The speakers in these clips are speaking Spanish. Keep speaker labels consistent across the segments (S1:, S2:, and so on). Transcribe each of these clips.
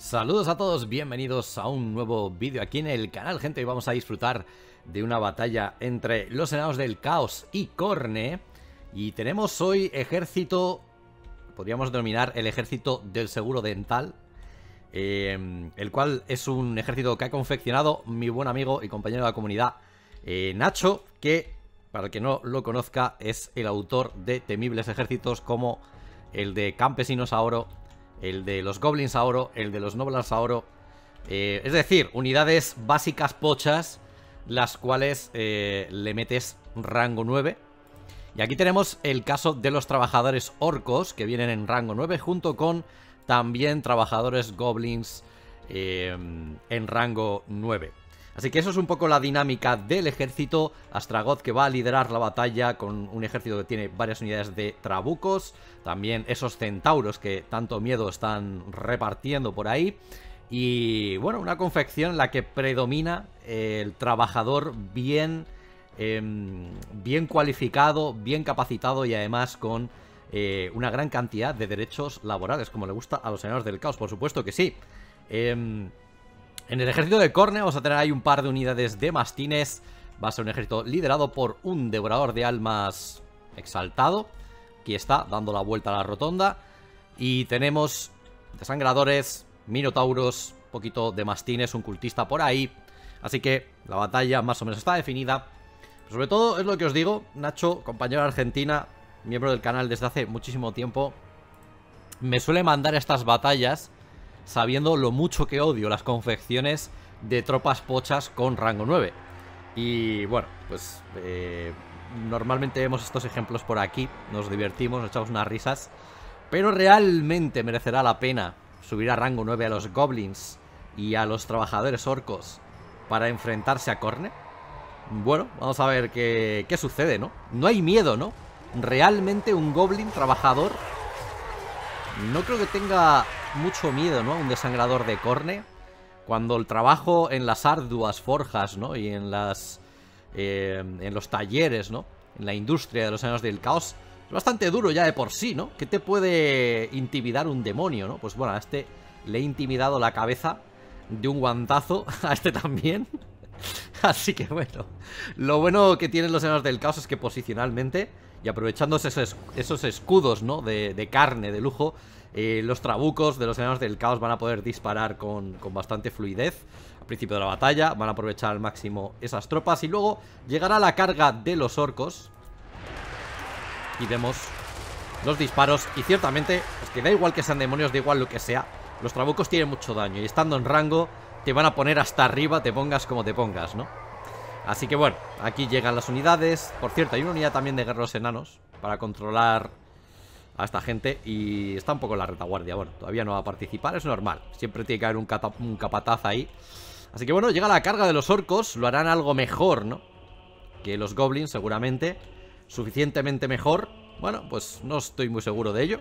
S1: Saludos a todos, bienvenidos a un nuevo vídeo aquí en el canal, gente. Hoy vamos a disfrutar de una batalla entre los enanos del caos y Corne. Y tenemos hoy ejército, podríamos denominar el ejército del seguro dental, eh, el cual es un ejército que ha confeccionado mi buen amigo y compañero de la comunidad, eh, Nacho, que, para el que no lo conozca, es el autor de temibles ejércitos como el de Campesinos a Oro el de los Goblins a oro, el de los Noblars a oro. Eh, es decir, unidades básicas pochas, las cuales eh, le metes rango 9. Y aquí tenemos el caso de los trabajadores orcos, que vienen en rango 9, junto con también trabajadores goblins eh, en rango 9. Así que eso es un poco la dinámica del ejército. Astragoth que va a liderar la batalla con un ejército que tiene varias unidades de trabucos. También esos centauros que tanto miedo están repartiendo por ahí. Y bueno, una confección en la que predomina el trabajador bien, em, bien cualificado, bien capacitado y además con eh, una gran cantidad de derechos laborales, como le gusta a los señores del caos, por supuesto que sí. Eh, en el ejército de Corne vamos a tener ahí un par de unidades de mastines. Va a ser un ejército liderado por un devorador de almas exaltado. Aquí está, dando la vuelta a la rotonda. Y tenemos desangradores, minotauros, un poquito de mastines, un cultista por ahí. Así que la batalla más o menos está definida. sobre todo es lo que os digo, Nacho, compañero Argentina, miembro del canal desde hace muchísimo tiempo, me suele mandar estas batallas sabiendo lo mucho que odio las confecciones de tropas pochas con rango 9. Y bueno, pues eh, normalmente vemos estos ejemplos por aquí, nos divertimos, nos echamos unas risas, pero realmente merecerá la pena subir a rango 9 a los goblins y a los trabajadores orcos para enfrentarse a Corne. Bueno, vamos a ver qué, qué sucede, ¿no? No hay miedo, ¿no? Realmente un goblin trabajador no creo que tenga mucho miedo, ¿no? Un desangrador de corne. Cuando el trabajo en las arduas forjas, ¿no? Y en las. Eh, en los talleres, ¿no? En la industria de los años del caos. Es bastante duro ya de por sí, ¿no? ¿Qué te puede intimidar un demonio, no? Pues bueno, a este le he intimidado la cabeza de un guantazo. A este también. Así que bueno. Lo bueno que tienen los señores del caos es que posicionalmente y aprovechando esos, escudos, ¿no? De, carne, de lujo, eh, los trabucos de los enanos del caos van a poder disparar con, bastante fluidez al principio de la batalla. Van a aprovechar al máximo esas tropas y luego llegará la carga de los orcos. Y vemos los disparos y ciertamente, es pues, que da igual que sean demonios, da igual lo que sea, los trabucos tienen mucho daño y estando en rango te van a poner hasta arriba, te pongas como te pongas, ¿no? Así que bueno, aquí llegan las unidades Por cierto, hay una unidad también de guerreros enanos Para controlar a esta gente Y está un poco en la retaguardia Bueno, todavía no va a participar, es normal Siempre tiene que haber un, capataz ahí Así que bueno, llega la carga de los orcos Lo harán algo mejor, ¿no? Que los goblins seguramente Suficientemente mejor Bueno, pues no estoy muy seguro de ello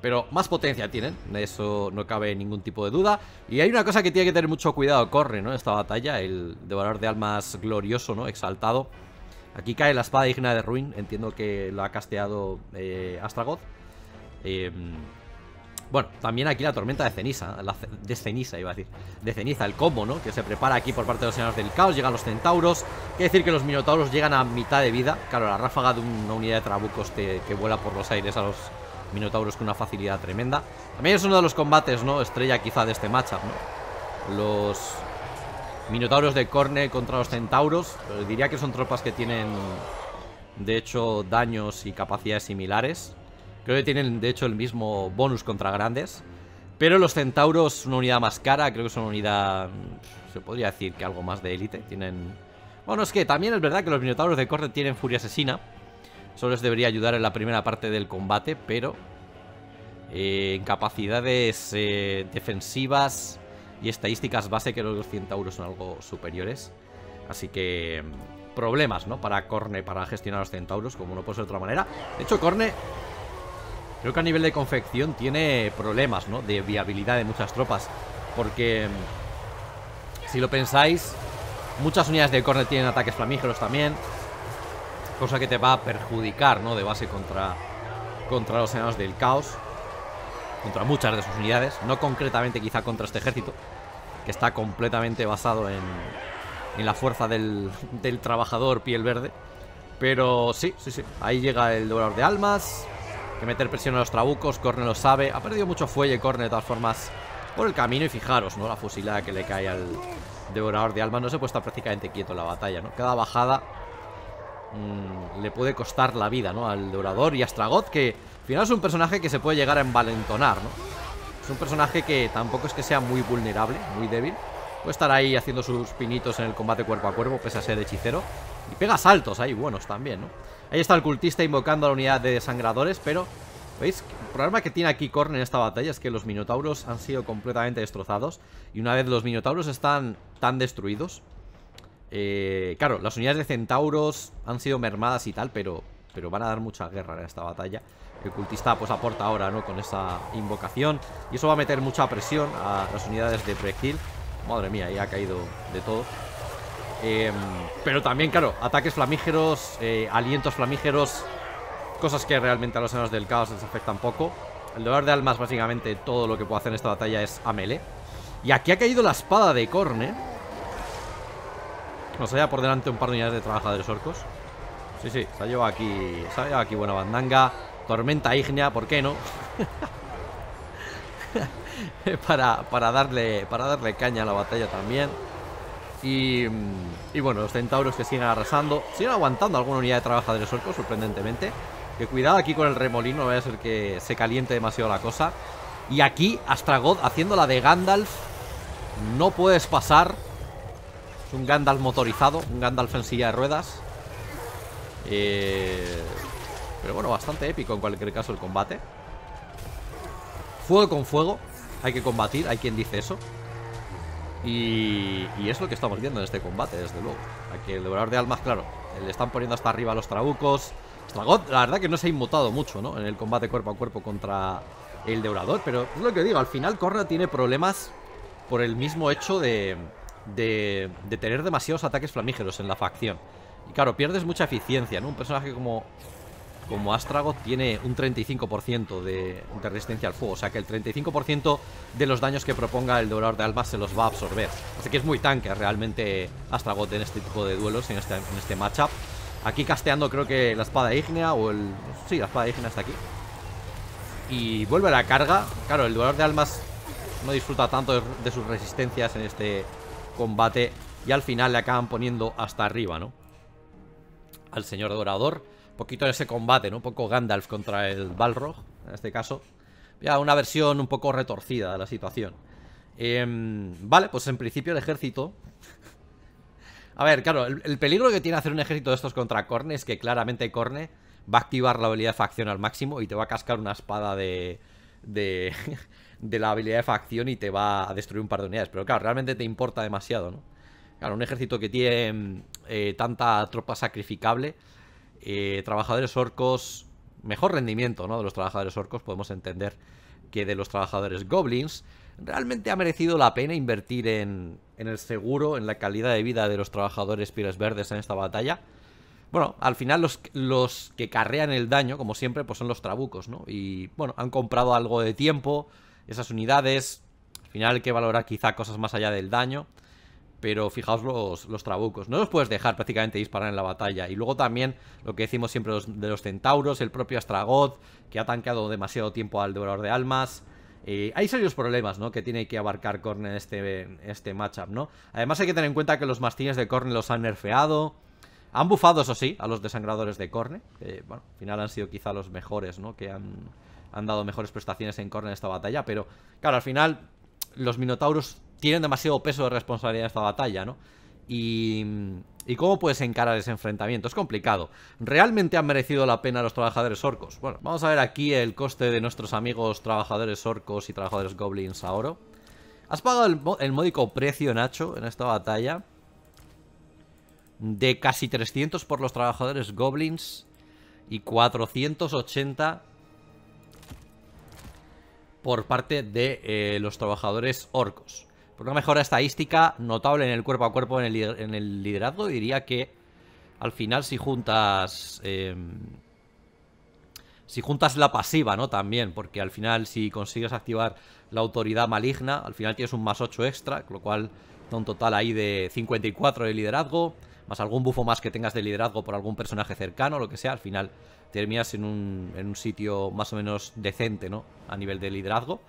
S1: pero más potencia tienen, eso no cabe ningún tipo de duda. Y hay una cosa que tiene que tener mucho cuidado, corre, ¿no? Esta batalla, el devorador de almas glorioso, ¿no? Exaltado. Aquí cae la espada digna de Ruin, entiendo que la ha casteado eh, Astragoth. Em, bueno, también aquí la tormenta de ceniza, de ceniza iba a decir, de ceniza, el combo, ¿no? Que se prepara aquí por parte de los señores del caos, llegan los centauros, quiere decir que los minotauros llegan a mitad de vida, claro, la ráfaga de una unidad de trabucos que vuela por los aires a los Minotauros con una facilidad tremenda. También es uno de los combates, ¿no? Estrella quizá de este matchup, ¿no? Los Minotauros de Corne contra los Centauros. Eh, diría que son tropas que tienen, de hecho, daños y capacidades similares. Creo que tienen, de hecho, el mismo bonus contra grandes. Pero los Centauros, una unidad más cara, creo que son una unidad, mm, se podría decir que algo más de élite. Tienen... Bueno, es que también es verdad que los Minotauros de Corne tienen Furia Asesina. Solo les debería ayudar en la primera parte del combate, pero eh, en capacidades eh, defensivas y estadísticas base que los centauros son algo superiores. Así que mm, problemas, ¿no? Para Corne, para gestionar los centauros, como no puede ser de otra manera. De hecho, Corne creo que a nivel de confección tiene problemas, ¿no? De viabilidad de muchas tropas. Porque, mm, si lo pensáis, muchas unidades de Corne tienen ataques flamígeros también cosa que te va a perjudicar, ¿no? De base contra, contra los enanos del caos, contra muchas de sus unidades, no concretamente quizá contra este ejército, que está completamente basado en, en la fuerza del, trabajador piel verde. Pero sí, sí, sí, ahí llega el devorador de almas, que meter presión a los trabucos, Corne lo sabe, ha perdido mucho fuelle Corne de todas formas por el camino y fijaros, ¿no? La fusilada que le cae al devorador de almas, no se puede estar prácticamente quieto en la batalla, ¿no? Cada bajada Mm, le puede costar la vida, ¿no? Al Dorador y a Stragoth, que al final es un personaje que se puede llegar a envalentonar, ¿no? Es un personaje que tampoco es que sea muy vulnerable, muy débil. Puede estar ahí haciendo sus pinitos en el combate cuerpo a cuerpo, pese a ser hechicero. Y pega saltos ahí, buenos también, ¿no? Ahí está el cultista invocando a la unidad de sangradores. pero... ¿Veis? El problema que tiene aquí Korn en esta batalla es que los minotauros han sido completamente destrozados. Y una vez los minotauros están tan destruidos, eh, claro, las unidades de centauros han sido mermadas y tal, pero, pero van a dar mucha guerra en esta batalla. El cultista pues aporta ahora, ¿no? Con esa invocación. Y eso va a meter mucha presión a las unidades de proyectil. Madre mía, ya ha caído de todo. Em, pero también, claro, ataques flamígeros, eh, alientos flamígeros, cosas que realmente a los senos del caos les afectan poco. El dolor de almas, básicamente, todo lo que puedo hacer en esta batalla es a Y aquí ha caído la espada de Corne. ¿eh? Nos haya por delante un par de unidades de trabajadores orcos. Sí, sí, se ha llevado aquí. Se ha llevado aquí buena bandanga. Tormenta ígnea, ¿por qué no? para, para, darle, para darle caña a la batalla también. Y, y, bueno, los centauros que siguen arrasando. Siguen aguantando alguna unidad de trabajadores orcos, sorprendentemente. Que cuidado aquí con el remolino, no vaya a ser que se caliente demasiado la cosa. Y aquí, Astragoth haciendo la de Gandalf. No puedes pasar. Es un Gandalf motorizado, un Gandalf en silla de ruedas. Eh, pero bueno, bastante épico en cualquier caso el combate. Fuego con fuego. Hay que combatir, hay quien dice eso. Y, es lo que estamos viendo en este combate, desde luego. Aquí el devorador de almas, claro. Eh, le están poniendo hasta arriba los trabucos. la verdad que no se ha inmutado mucho, ¿no? En el combate cuerpo a cuerpo contra el devorador. Pero es lo que digo, al final Corra tiene problemas por el mismo hecho de de, tener demasiados ataques flamígeros en la facción. Y claro, pierdes mucha eficiencia, ¿no? Un personaje como, como Astragoth tiene un 35% de, resistencia al fuego. O sea que el 35% de los daños que proponga el dolor de Almas se los va a absorber. Así que es muy tanque realmente Astragoth en este tipo de duelos, en este, este matchup. Aquí casteando creo que la espada ígnea o el... Sí, la espada ígnea está aquí. Y vuelve a la carga. Claro, el dolor de Almas no disfruta tanto de sus resistencias en este combate y al final le acaban poniendo hasta arriba, ¿no? Al señor Dorador. Poquito de ese combate, ¿no? Un poco Gandalf contra el Balrog, en este caso. Ya una versión un poco retorcida de la situación. Em, vale, pues en principio el ejército... A ver, claro, el, peligro que tiene hacer un ejército de estos contra Corne es que claramente Corne va a activar la habilidad de facción al máximo y te va a cascar una espada de... de de la habilidad de facción y te va a destruir un par de unidades. Pero claro, realmente te importa demasiado, ¿no? Claro, un ejército que tiene eh, tanta tropa sacrificable, eh, trabajadores orcos, mejor rendimiento, ¿no? De los trabajadores orcos podemos entender que de los trabajadores goblins, realmente ha merecido la pena invertir en, en, el seguro, en la calidad de vida de los trabajadores pires verdes en esta batalla. Bueno, al final los, los que carrean el daño, como siempre, pues son los trabucos, ¿no? Y bueno, han comprado algo de tiempo, esas unidades. Al final hay que valorar quizá cosas más allá del daño. Pero fijaos los, trabucos. No los puedes dejar prácticamente disparar en la batalla. Y luego también lo que decimos siempre de los centauros, el propio Astragoth, que ha tanqueado demasiado tiempo al Devorador de Almas. Eh, hay serios problemas, ¿no? Que tiene que abarcar corne en este, este matchup, ¿no? Además hay que tener en cuenta que los mastines de corne los han nerfeado. Han bufado, eso sí, a los desangradores de Corne. Eh, bueno, al final han sido quizá los mejores, ¿no? Que han han dado mejores prestaciones en corner en esta batalla, pero claro, al final los Minotauros tienen demasiado peso de responsabilidad en esta batalla, ¿no? Y, y, cómo puedes encarar ese enfrentamiento. Es complicado. ¿Realmente han merecido la pena los trabajadores orcos? Bueno, vamos a ver aquí el coste de nuestros amigos trabajadores orcos y trabajadores goblins a oro. Has pagado el, módico precio, Nacho, en esta batalla. De casi 300 por los trabajadores goblins y 480 por parte de eh, los trabajadores orcos. Por una mejora estadística notable en el cuerpo a cuerpo en el, liderazgo, diría que al final si juntas... Em, si juntas la pasiva, ¿no? También, porque al final si consigues activar la autoridad maligna, al final tienes un más 8 extra, con lo cual da un total ahí de 54 de liderazgo más algún bufo más que tengas de liderazgo por algún personaje cercano, lo que sea, al final terminas en un, sitio más o menos decente, ¿no? A nivel de liderazgo.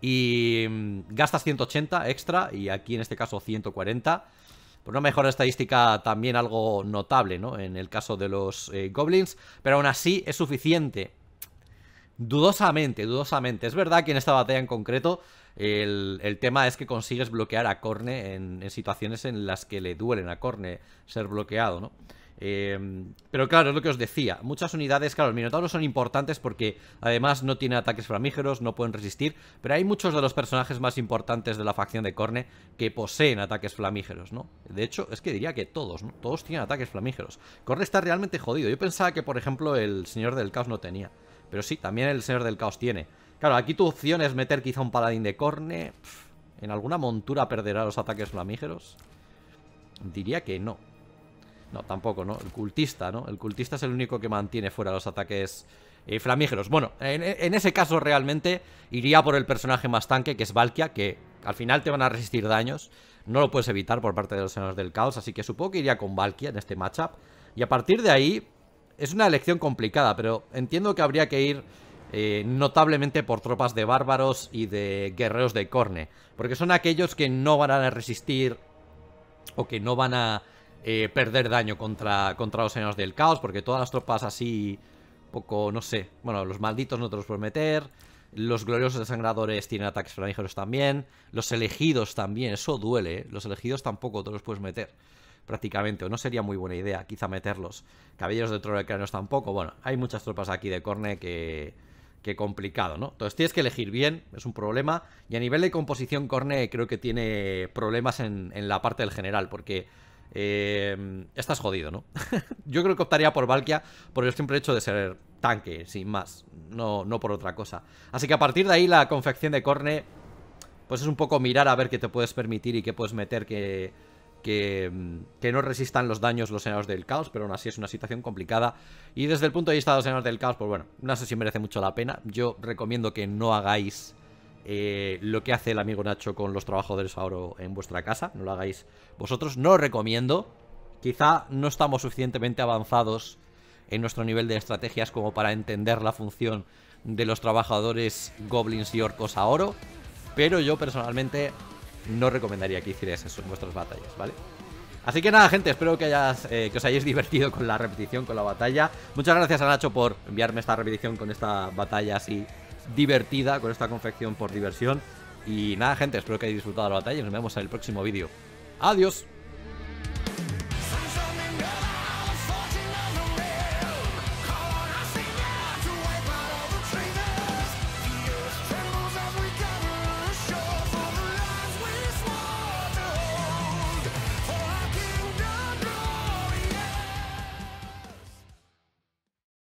S1: Y mm, gastas 180 extra y aquí en este caso 140. Por una mejora estadística también algo notable, ¿no? En el caso de los eh, goblins. Pero aún así es suficiente dudosamente, dudosamente. Es verdad que en esta batalla en concreto el, tema es que consigues bloquear a Corne en, situaciones en las que le duelen a Corne ser bloqueado, ¿no? Em, pero claro, es lo que os decía. Muchas unidades, claro, los minotauros son importantes porque además no tienen ataques flamígeros, no pueden resistir. Pero hay muchos de los personajes más importantes de la facción de Corne que poseen ataques flamígeros, ¿no? De hecho, es que diría que todos, ¿no? Todos tienen ataques flamígeros. Corne está realmente jodido. Yo pensaba que, por ejemplo, el Señor del Caos no tenía. Pero sí, también el Señor del Caos tiene. Claro, aquí tu opción es meter quizá un paladín de corne. ¿En alguna montura perderá los ataques flamígeros? Diría que no. No, tampoco, ¿no? El cultista, ¿no? El cultista es el único que mantiene fuera los ataques eh, flamígeros. Bueno, en, en, ese caso realmente iría por el personaje más tanque, que es Valkia, que al final te van a resistir daños. No lo puedes evitar por parte de los señores del caos, así que supongo que iría con Valkia en este matchup. Y a partir de ahí, es una elección complicada, pero entiendo que habría que ir eh, notablemente por tropas de bárbaros y de guerreros de corne, porque son aquellos que no van a resistir o que no van a eh, perder daño contra, contra los señores del caos, porque todas las tropas así, poco, no sé, bueno, los malditos no te los puedes meter, los gloriosos desangradores tienen ataques flamígeros también, los elegidos también, eso duele, ¿eh? los elegidos tampoco te los puedes meter prácticamente, o no sería muy buena idea quizá meterlos. Caballeros de Trono de Cráneos tampoco, bueno, hay muchas tropas aquí de Corne que, que complicado, ¿no? Entonces tienes que elegir bien, es un problema, y a nivel de composición Corne creo que tiene problemas en, la parte del general, porque... Eh, estás jodido, ¿no? Yo creo que optaría por Valkia por el simple hecho de ser tanque, sin más, no, no por otra cosa. Así que a partir de ahí la confección de Corne, pues es un poco mirar a ver qué te puedes permitir y qué puedes meter que que, no resistan los daños los señores del caos, pero aún así es una situación complicada. Y desde el punto de vista de los señores del caos, pues bueno, no sé si merece mucho la pena. Yo recomiendo que no hagáis eh, lo que hace el amigo Nacho con los trabajadores oro en vuestra casa, no lo hagáis vosotros, no recomiendo. Quizá no estamos suficientemente avanzados en nuestro nivel de estrategias como para entender la función de los trabajadores goblins y orcos a oro, pero yo personalmente no recomendaría que hicierais eso en vuestras batallas, ¿vale? Así que nada, gente, espero que, eh, que os hayáis divertido con la repetición, con la batalla. Muchas gracias a Nacho por enviarme esta repetición con esta batalla así divertida, con esta confección por diversión. Y nada, gente, espero que hayáis disfrutado de la batalla y nos vemos en el próximo vídeo. ¡Adiós!